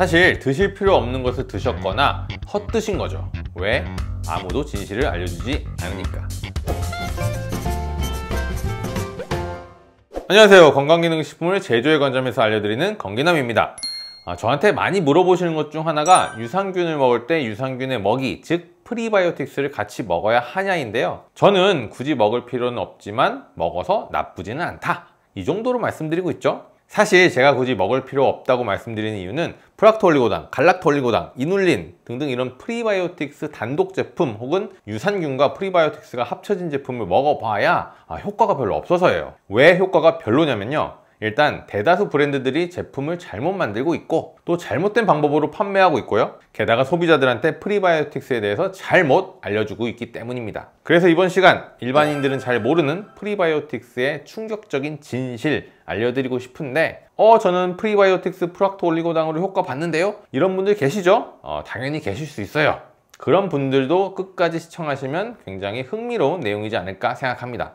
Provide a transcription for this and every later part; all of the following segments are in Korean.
사실 드실 필요 없는 것을 드셨거나 음. 헛드신 거죠. 왜? 아무도 진실을 알려주지 않으니까. 안녕하세요. 건강기능식품을 제조의 관점에서 알려드리는 건기남입니다. 아, 저한테 많이 물어보시는 것 중 하나가 유산균을 먹을 때 유산균의 먹이, 즉 프리바이오틱스를 같이 먹어야 하냐인데요. 저는 굳이 먹을 필요는 없지만 먹어서 나쁘지는 않다. 이 정도로 말씀드리고 있죠. 사실 제가 굳이 먹을 필요 없다고 말씀드리는 이유는 프락토올리고당, 갈락토올리고당, 이눌린 등등 이런 프리바이오틱스 단독 제품 혹은 유산균과 프리바이오틱스가 합쳐진 제품을 먹어봐야 아, 효과가 별로 없어서예요. 왜 효과가 별로냐면요. 일단 대다수 브랜드들이 제품을 잘못 만들고 있고 또 잘못된 방법으로 판매하고 있고요 게다가 소비자들한테 프리바이오틱스에 대해서 잘못 알려주고 있기 때문입니다 그래서 이번 시간 일반인들은 잘 모르는 프리바이오틱스의 충격적인 진실 알려드리고 싶은데 어 저는 프리바이오틱스 프락토 올리고당으로 효과 봤는데요 이런 분들 계시죠? 어, 당연히 계실 수 있어요 그런 분들도 끝까지 시청하시면 굉장히 흥미로운 내용이지 않을까 생각합니다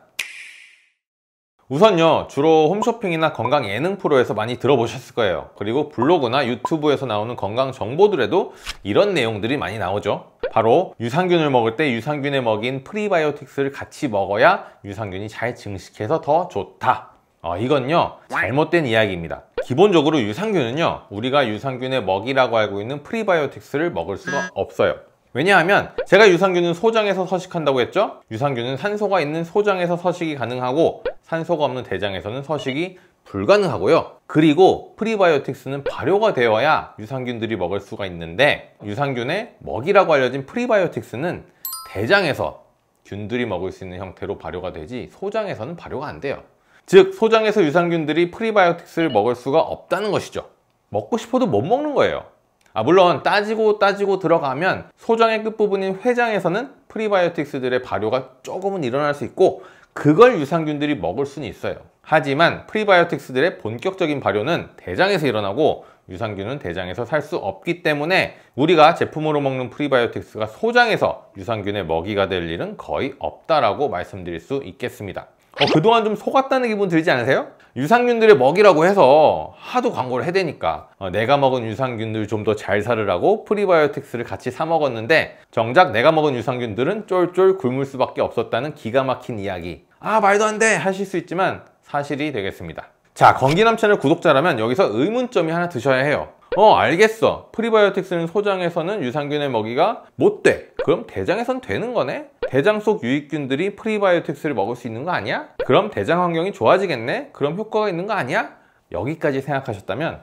우선요 주로 홈쇼핑이나 건강 예능 프로에서 많이 들어보셨을 거예요 그리고 블로그나 유튜브에서 나오는 건강 정보들에도 이런 내용들이 많이 나오죠 바로 유산균을 먹을 때 유산균에 먹인 프리바이오틱스를 같이 먹어야 유산균이 잘 증식해서 더 좋다 어, 이건요 잘못된 이야기입니다 기본적으로 유산균은요 우리가 유산균의 먹이라고 알고 있는 프리바이오틱스를 먹을 수가 없어요 왜냐하면 제가 유산균은 소장에서 서식한다고 했죠? 유산균은 산소가 있는 소장에서 서식이 가능하고 산소가 없는 대장에서는 서식이 불가능하고요. 그리고 프리바이오틱스는 발효가 되어야 유산균들이 먹을 수가 있는데 유산균의 먹이라고 알려진 프리바이오틱스는 대장에서 균들이 먹을 수 있는 형태로 발효가 되지 소장에서는 발효가 안 돼요. 즉 소장에서 유산균들이 프리바이오틱스를 먹을 수가 없다는 것이죠. 먹고 싶어도 못 먹는 거예요. 아 물론 따지고 따지고 들어가면 소장의 끝부분인 회장에서는 프리바이오틱스들의 발효가 조금은 일어날 수 있고 그걸 유산균들이 먹을 수는 있어요 하지만 프리바이오틱스들의 본격적인 발효는 대장에서 일어나고 유산균은 대장에서 살 수 없기 때문에 우리가 제품으로 먹는 프리바이오틱스가 소장에서 유산균의 먹이가 될 일은 거의 없다라고 말씀드릴 수 있겠습니다 어, 그동안 좀 속았다는 기분 들지 않으세요? 유산균들의 먹이라고 해서 하도 광고를 해대니까 어, 내가 먹은 유산균들 좀 더 잘 살으라고 프리바이오틱스를 같이 사 먹었는데 정작 내가 먹은 유산균들은 쫄쫄 굶을 수밖에 없었다는 기가 막힌 이야기 아 말도 안 돼 하실 수 있지만 사실이 되겠습니다 자 건기남채널 구독자라면 여기서 의문점이 하나 드셔야 해요 어 알겠어 프리바이오틱스는 소장에서는 유산균의 먹이가 못돼 그럼 대장에선 되는 거네? 대장 속 유익균들이 프리바이오틱스를 먹을 수 있는 거 아니야? 그럼 대장 환경이 좋아지겠네? 그럼 효과가 있는 거 아니야? 여기까지 생각하셨다면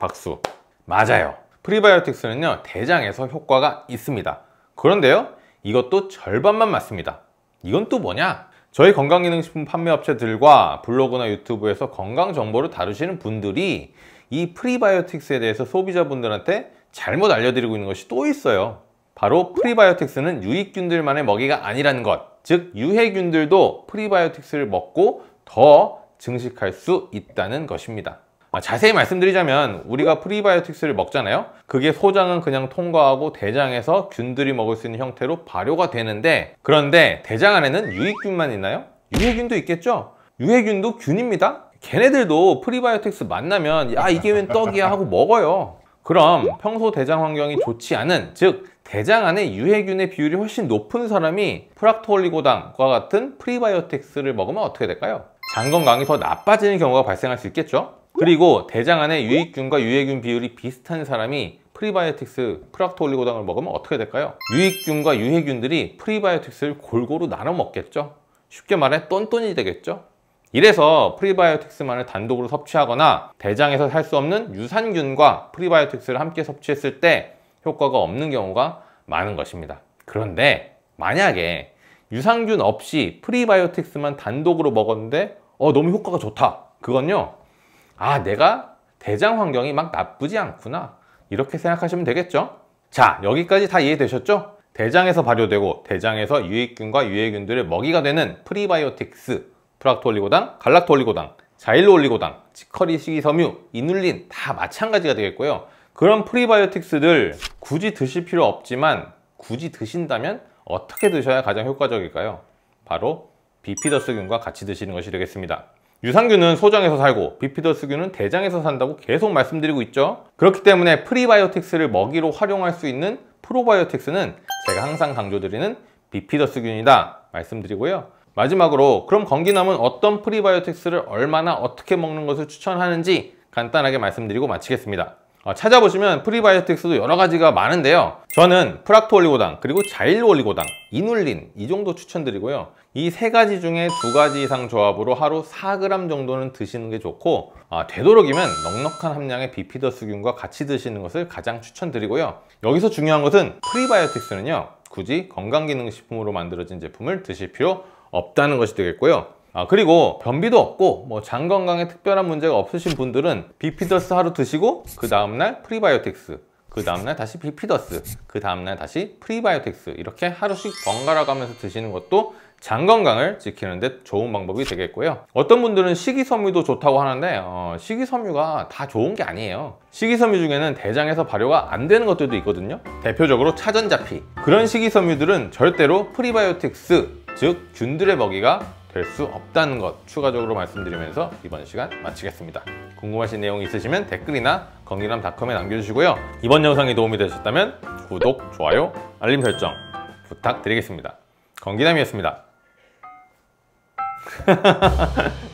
박수 맞아요 프리바이오틱스는요 대장에서 효과가 있습니다 그런데요 이것도 절반만 맞습니다 이건 또 뭐냐? 저희 건강기능식품 판매업체들과 블로그나 유튜브에서 건강 정보를 다루시는 분들이 이 프리바이오틱스에 대해서 소비자분들한테 잘못 알려드리고 있는 것이 또 있어요 바로 프리바이오틱스는 유익균들만의 먹이가 아니라는 것 즉 유해균들도 프리바이오틱스를 먹고 더 증식할 수 있다는 것입니다 아, 자세히 말씀드리자면 우리가 프리바이오틱스를 먹잖아요 그게 소장은 그냥 통과하고 대장에서 균들이 먹을 수 있는 형태로 발효가 되는데 그런데 대장 안에는 유익균만 있나요? 유해균도 있겠죠? 유해균도 균입니다 걔네들도 프리바이오틱스 만나면 야 이게 웬 떡이야 하고 먹어요 그럼 평소 대장 환경이 좋지 않은 즉 대장 안에 유해균의 비율이 훨씬 높은 사람이 프락토올리고당과 같은 프리바이오틱스를 먹으면 어떻게 될까요? 장 건강이 더 나빠지는 경우가 발생할 수 있겠죠? 그리고 대장 안에 유익균과 유해균 비율이 비슷한 사람이 프리바이오틱스 프락토올리고당을 먹으면 어떻게 될까요? 유익균과 유해균들이 프리바이오틱스를 골고루 나눠 먹겠죠? 쉽게 말해 똔똔이 되겠죠? 이래서 프리바이오틱스만을 단독으로 섭취하거나 대장에서 살 수 없는 유산균과 프리바이오틱스를 함께 섭취했을 때 효과가 없는 경우가 많은 것입니다. 그런데 만약에 유산균 없이 프리바이오틱스만 단독으로 먹었는데 어 너무 효과가 좋다. 그건요. 아 내가 대장 환경이 막 나쁘지 않구나. 이렇게 생각하시면 되겠죠? 자 여기까지 다 이해되셨죠? 대장에서 발효되고 대장에서 유익균과 유해균들의 먹이가 되는 프리바이오틱스 프락토 올리고당, 갈락토 올리고당, 자일로 올리고당, 치커리 식이섬유, 이눌린 다 마찬가지가 되겠고요. 그런 프리바이오틱스들 굳이 드실 필요 없지만 굳이 드신다면 어떻게 드셔야 가장 효과적일까요? 바로 비피더스균과 같이 드시는 것이 되겠습니다. 유산균은 소장에서 살고 비피더스균은 대장에서 산다고 계속 말씀드리고 있죠. 그렇기 때문에 프리바이오틱스를 먹이로 활용할 수 있는 프로바이오틱스는 제가 항상 강조드리는 비피더스균이다 말씀드리고요. 마지막으로 그럼 건기남은 어떤 프리바이오틱스를 얼마나 어떻게 먹는 것을 추천하는지 간단하게 말씀드리고 마치겠습니다. 어, 찾아보시면 프리바이오틱스도 여러 가지가 많은데요. 저는 프락토올리고당 그리고 자일올리고당, 로 이눌린 이 정도 추천드리고요. 이 세 가지 중에 두 가지 이상 조합으로 하루 4g 정도는 드시는 게 좋고 아, 되도록이면 넉넉한 함량의 비피더스균과 같이 드시는 것을 가장 추천드리고요. 여기서 중요한 것은 프리바이오틱스는요. 굳이 건강기능식품으로 만들어진 제품을 드실 필요 없다는 것이 되겠고요 아, 그리고 변비도 없고 뭐장 건강에 특별한 문제가 없으신 분들은 비피더스 하루 드시고 그 다음날 프리바이오틱스 그 다음날 다시 비피더스 그 다음날 다시 프리바이오틱스 이렇게 하루씩 번갈아 가면서 드시는 것도 장 건강을 지키는 데 좋은 방법이 되겠고요 어떤 분들은 식이섬유도 좋다고 하는데 어, 식이섬유가 다 좋은 게 아니에요 식이섬유 중에는 대장에서 발효가 안 되는 것들도 있거든요 대표적으로 차전자피 그런 식이섬유들은 절대로 프리바이오틱스 즉 균들의 먹이가 될 수 없다는 것 추가적으로 말씀드리면서 이번 시간 마치겠습니다. 궁금하신 내용 있으시면 댓글이나 건기남닷컴에 남겨주시고요. 이번 영상이 도움이 되셨다면 구독, 좋아요, 알림 설정 부탁드리겠습니다. 건기남이었습니다.